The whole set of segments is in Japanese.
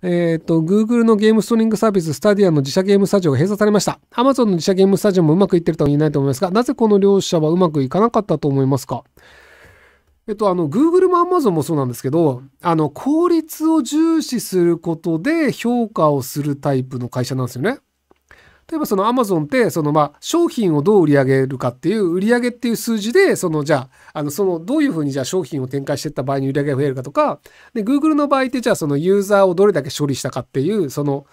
えっ、ー、と、Google のゲームストリングサービス、スタディアの自社ゲームスタジオが閉鎖されました。Amazon の自社ゲームスタジオもうまくいってるとは言えないと思いますが、なぜこの両者はうまくいかなかったと思いますかえっと、あの、Google も Amazon もそうなんですけど、あの、効率を重視することで評価をするタイプの会社なんですよね。例えばそのアマゾンってそのまあ商品をどう売り上げるかっていう売り上げっていう数字でそのじゃああのそのどういうふうにじゃあ商品を展開していった場合に売り上げが増えるかとかで Google の場合ってじゃあそのユーザーをどれだけ処理したかっていうその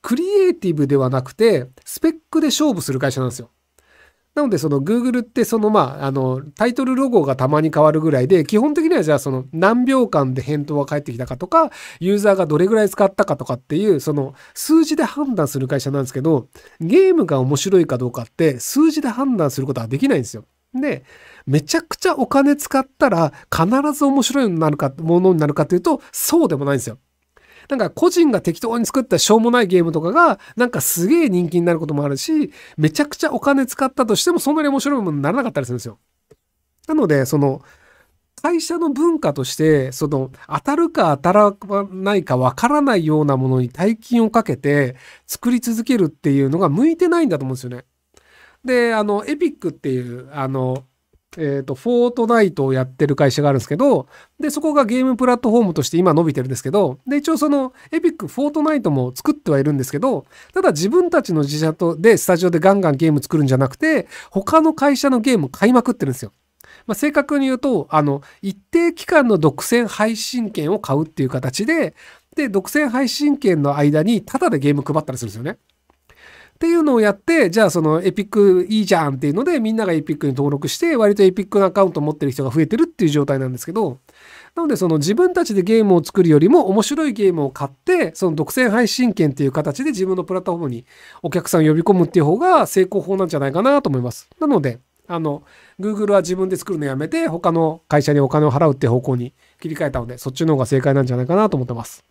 クリエイティブではなくてスペックで勝負する会社なんですよ。なので、その Google って、そのまあ、あの、タイトルロゴがたまに変わるぐらいで、基本的にはじゃあその何秒間で返答が返ってきたかとか、ユーザーがどれぐらい使ったかとかっていう、その数字で判断する会社なんですけど、ゲームが面白いかどうかって数字で判断することはできないんですよ。で、めちゃくちゃお金使ったら必ず面白いになるか、ものになるかというと、そうでもないんですよ。なんか個人が適当に作ったしょうもないゲームとかが、なんかすげえ人気になることもあるし、めちゃくちゃお金使ったとしてもそんなに面白いものにならなかったりするんですよ。なので、その、会社の文化として、その、当たるか当たらないかわからないようなものに大金をかけて作り続けるっていうのが向いてないんだと思うんですよね。で、あの、エピックっていう、あの、えっ、ー、と、フォートナイトをやってる会社があるんですけど、で、そこがゲームプラットフォームとして今伸びてるんですけど、で、一応その、エピック、フォートナイトも作ってはいるんですけど、ただ自分たちの自社とで、スタジオでガンガンゲーム作るんじゃなくて、他の会社のゲーム買いまくってるんですよ。まあ、正確に言うと、あの、一定期間の独占配信権を買うっていう形で、で、独占配信権の間に、タダでゲーム配ったりするんですよね。っていうのをやって、じゃあそのエピックいいじゃんっていうので、みんながエピックに登録して、割とエピックのアカウントを持ってる人が増えてるっていう状態なんですけど、なのでその自分たちでゲームを作るよりも面白いゲームを買って、その独占配信権っていう形で自分のプラットフォームにお客さんを呼び込むっていう方が成功法なんじゃないかなと思います。なので、あの、Google は自分で作るのやめて、他の会社にお金を払うって方向に切り替えたので、そっちの方が正解なんじゃないかなと思ってます。